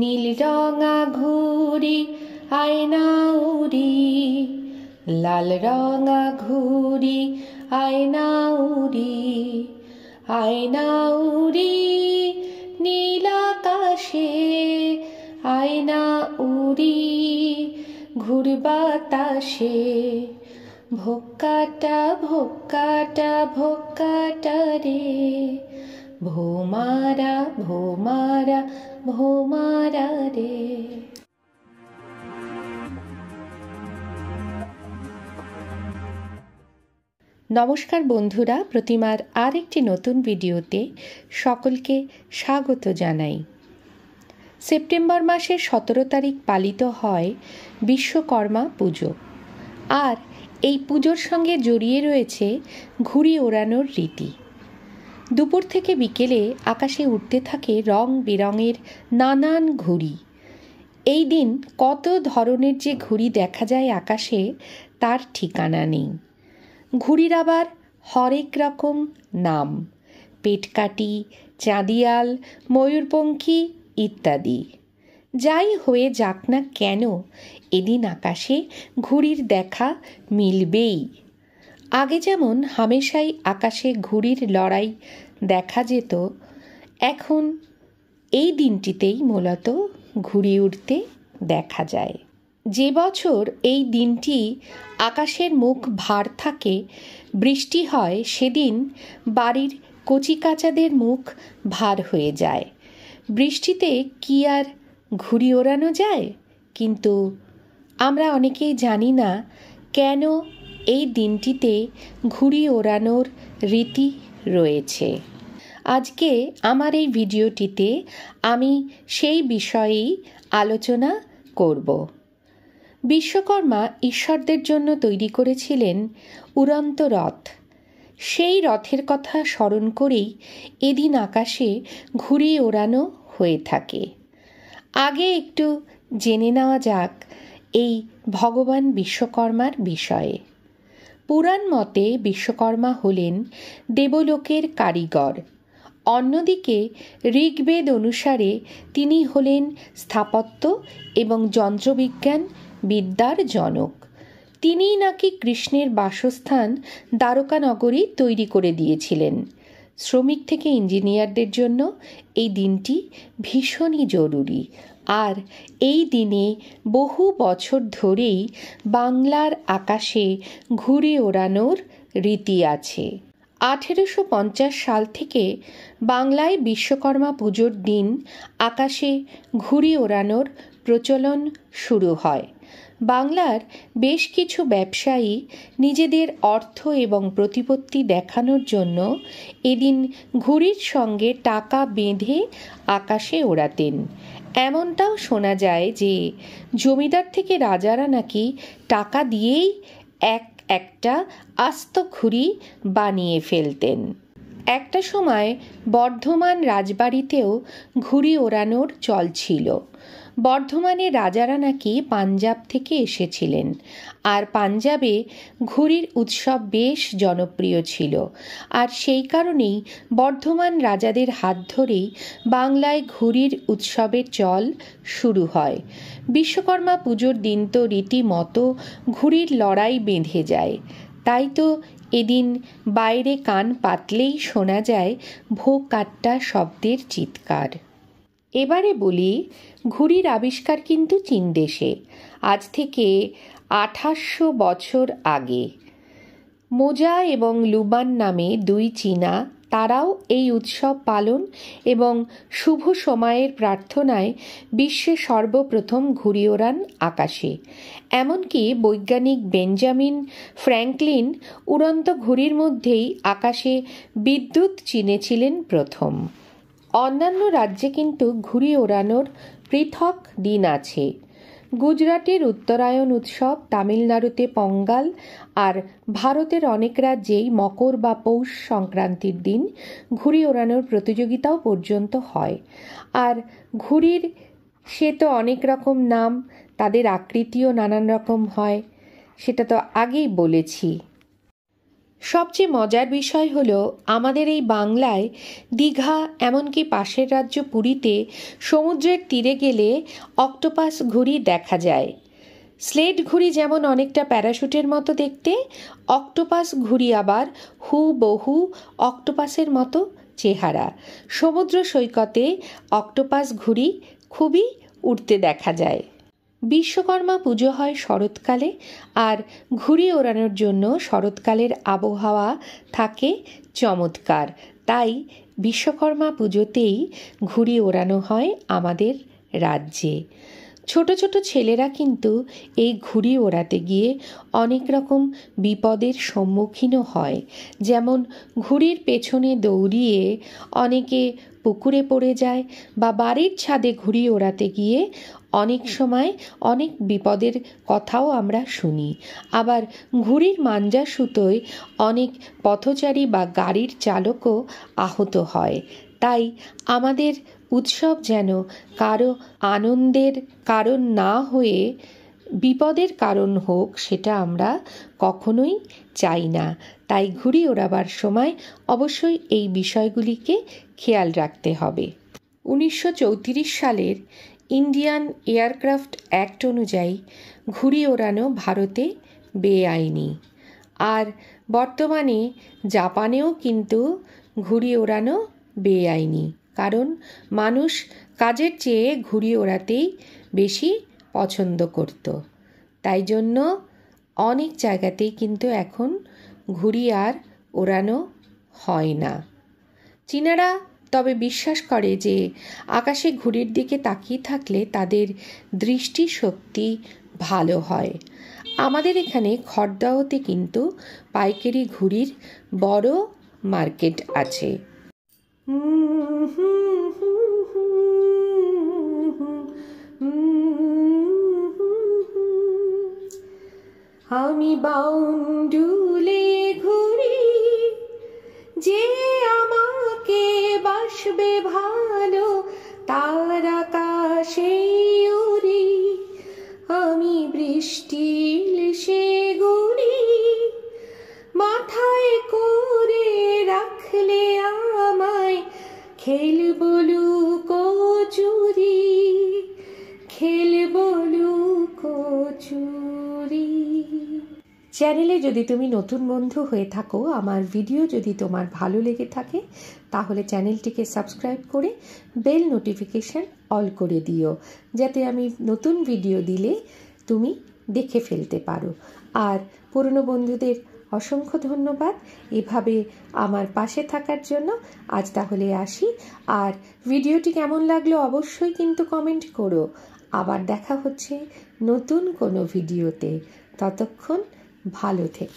নীল রঙা ঘুড়ি আয়না উড়ি লাল রঙা ঘুড়ি আয়না উড়ি আয়না উড়ি নীল আকাশে আয়না উড়ি ঘুর বাতাসে ভোক্কাটা ভোক্কাটা ভোক্কাটা রে ভোমারা ভোমারা ভোমারা রে নমস্কার বন্ধুরা প্রতিমার আর একটি নতুন ভিডিওতে সকলকে স্বাগত জানাই সেপ্টেম্বর মাসের সতেরো তারিখ পালিত হয় বিশ্বকর্মা পুজো আর এই পুজোর সঙ্গে জড়িয়ে রয়েছে ঘুড়ি ওড়ানোর রীতি দুপুর থেকে বিকেলে আকাশে উঠতে থাকে রং বেরঙের নানান ঘুড়ি এই দিন কত ধরনের যে ঘুড়ি দেখা যায় আকাশে তার ঠিকানা নেই ঘুড়ির আবার হরেক রকম নাম পেটকাটি চাঁদিয়াল ময়ূরপঙ্খী ইত্যাদি যাই হয়ে যাক না কেন এদিন আকাশে ঘুড়ির দেখা মিলবেই আগে যেমন হামেশাই আকাশে ঘুড়ির লড়াই দেখা যেত এখন এই দিনটিতেই মূলত ঘুড়ি উঠতে দেখা যায় যে বছর এই দিনটি আকাশের মুখ ভার থাকে বৃষ্টি হয় সেদিন বাড়ির কচিকাচাদের মুখ ভার হয়ে যায় বৃষ্টিতে কি আর ঘুড়ি ওড়ানো যায় কিন্তু আমরা অনেকেই জানি না কেন এই দিনটিতে ঘুড়ি ওড়ানোর রীতি রয়েছে আজকে আমার এই ভিডিওটিতে আমি সেই বিষয়েই আলোচনা করব বিশ্বকর্মা ঈশ্বরদের জন্য তৈরি করেছিলেন উড়ন্ত রথ সেই রথের কথা স্মরণ করেই এদিন আকাশে ঘুড়ি ওড়ানো হয়ে থাকে আগে একটু জেনে নেওয়া যাক এই ভগবান বিশ্বকর্মার বিষয়ে পুরাণ মতে বিশ্বকর্মা হলেন দেবলোকের কারিগর অন্যদিকে ঋগ্বেদ অনুসারে তিনি হলেন স্থাপত্য এবং যন্ত্রবিজ্ঞান বিদ্যার জনক তিনিই নাকি কৃষ্ণের বাসস্থান দ্বারকানগরী তৈরি করে দিয়েছিলেন শ্রমিক থেকে ইঞ্জিনিয়ারদের জন্য এই দিনটি ভীষণই জরুরি আর এই দিনে বহু বছর ধরেই বাংলার আকাশে ঘুরে ওড়ানোর রীতি আছে আঠেরোশো পঞ্চাশ সাল থেকে বাংলায় বিশ্বকর্মা পুজোর দিন আকাশে ঘুড়ি ওড়ানোর প্রচলন শুরু হয় বাংলার বেশ কিছু ব্যবসায়ী নিজেদের অর্থ এবং প্রতিপত্তি দেখানোর জন্য এদিন ঘুড়ির সঙ্গে টাকা বেঁধে আকাশে ওড়াতেন এমনটাও শোনা যায় যে জমিদার থেকে রাজারা নাকি টাকা দিয়েই এক একটা আস্ত ঘুড়ি বানিয়ে ফেলতেন একটা সময় বর্ধমান রাজবাড়িতেও ঘুড়ি ওড়ানোর চল ছিল বর্ধমানে রাজারা নাকি পাঞ্জাব থেকে এসেছিলেন আর পাঞ্জাবে ঘুড়ির উৎসব বেশ জনপ্রিয় ছিল আর সেই কারণেই বর্ধমান রাজাদের হাত ধরেই বাংলায় ঘুড়ির উৎসবের চল শুরু হয় বিশ্বকর্মা পুজোর দিন তো রীতিমতো ঘুড়ির লড়াই বেঁধে যায় তাই তো এদিন বাইরে কান পাতলেই শোনা যায় ভোগ কাট্টা শব্দের চিৎকার এবারে বলি ঘুড়ির আবিষ্কার কিন্তু চীন দেশে আজ থেকে আঠাশশো বছর আগে মোজা এবং লুবান নামে দুই চীনা তারাও এই উৎসব পালন এবং শুভ সময়ের প্রার্থনায় বিশ্বে সর্বপ্রথম ঘুড়ি ওড়ান আকাশে এমনকি বৈজ্ঞানিক বেঞ্জামিন ফ্র্যাঙ্কলিন উড়ন্ত ঘুড়ির মধ্যেই আকাশে বিদ্যুৎ চিনেছিলেন প্রথম অন্যান্য রাজ্যে কিন্তু ঘুড়ি ওড়ানোর পৃথক দিন আছে গুজরাটের উত্তরায়ণ উৎসব তামিলনাড়ুতে পঙ্গাল আর ভারতের অনেক রাজ্যেই মকর বা পৌষ সংক্রান্তির দিন ঘুড়ি ওড়ানোর প্রতিযোগিতাও পর্যন্ত হয় আর ঘুড়ির সে তো অনেক রকম নাম তাদের আকৃতিও নানান রকম হয় সেটা তো আগেই বলেছি সবচেয়ে মজার বিষয় হলো আমাদের এই বাংলায় দীঘা এমনকি পাশের রাজ্য পুরীতে সমুদ্রের তীরে গেলে অক্টোপাস ঘুড়ি দেখা যায় স্লেট ঘুড়ি যেমন অনেকটা প্যারাশুটের মতো দেখতে অক্টোপাস ঘুড়ি আবার হু বহু অক্টোপাসের মতো চেহারা সমুদ্র সৈকতে অক্টোপাস ঘুড়ি খুবই উঠতে দেখা যায় বিশ্বকর্মা পুজো হয় শরৎকালে আর ঘুড়ি ওড়ানোর জন্য শরৎকালের আবহাওয়া থাকে চমৎকার তাই বিশ্বকর্মা পুজোতেই ঘুড়ি ওড়ানো হয় আমাদের রাজ্যে ছোট ছোট ছেলেরা কিন্তু এই ঘুড়ি ওড়াতে গিয়ে অনেক রকম বিপদের সম্মুখীনও হয় যেমন ঘুড়ির পেছনে দৌড়িয়ে অনেকে পুকুরে পড়ে যায় বা বাড়ির ছাদে ঘুড়ি ওড়াতে গিয়ে অনেক সময় অনেক বিপদের কথাও আমরা শুনি আবার ঘুড়ির মাঞ্জা সুতোয় অনেক পথচারী বা গাড়ির চালকও আহত হয় তাই আমাদের উৎসব যেন কারো আনন্দের কারণ না হয়ে বিপদের কারণ হোক সেটা আমরা কখনোই চাই না তাই ঘুড়ি ওড়াবার সময় অবশ্যই এই বিষয়গুলিকে খেয়াল রাখতে হবে উনিশশো সালের ইন্ডিয়ান এয়ারক্রাফট অ্যাক্ট অনুযায়ী ঘুড়ি ওড়ানো ভারতে বেআইনি আর বর্তমানে জাপানেও কিন্তু ঘুড়ি ওড়ানো বেআইনি কারণ মানুষ কাজের চেয়ে ঘুড়ি ওড়াতেই বেশি পছন্দ করত তাই জন্য অনেক জায়গাতেই কিন্তু এখন ঘুড়ি আর ওড়ানো হয় না চীনারা তবে বিশ্বাস করে যে আকাশে ঘুড়ির দিকে তাকিয়ে থাকলে তাদের দৃষ্টিশক্তি ভালো হয় আমাদের এখানে খড়দাহতে কিন্তু পাইকারি ঘুড়ির বড় মার্কেট আছে আমি বাউন্ডুলে ঘুরি যে আমাকে বাসবে ভাই চ্যানেলে যদি তুমি নতুন বন্ধু হয়ে থাকো আমার ভিডিও যদি তোমার ভালো লেগে থাকে তাহলে চ্যানেলটিকে সাবস্ক্রাইব করে বেল নোটিফিকেশান অল করে দিও যাতে আমি নতুন ভিডিও দিলে তুমি দেখে ফেলতে পারো আর পুরনো বন্ধুদের অসংখ্য ধন্যবাদ এভাবে আমার পাশে থাকার জন্য আজ তাহলে আসি আর ভিডিওটি কেমন লাগলো অবশ্যই কিন্তু কমেন্ট করো আবার দেখা হচ্ছে নতুন কোনো ভিডিওতে ততক্ষণ 薄了点。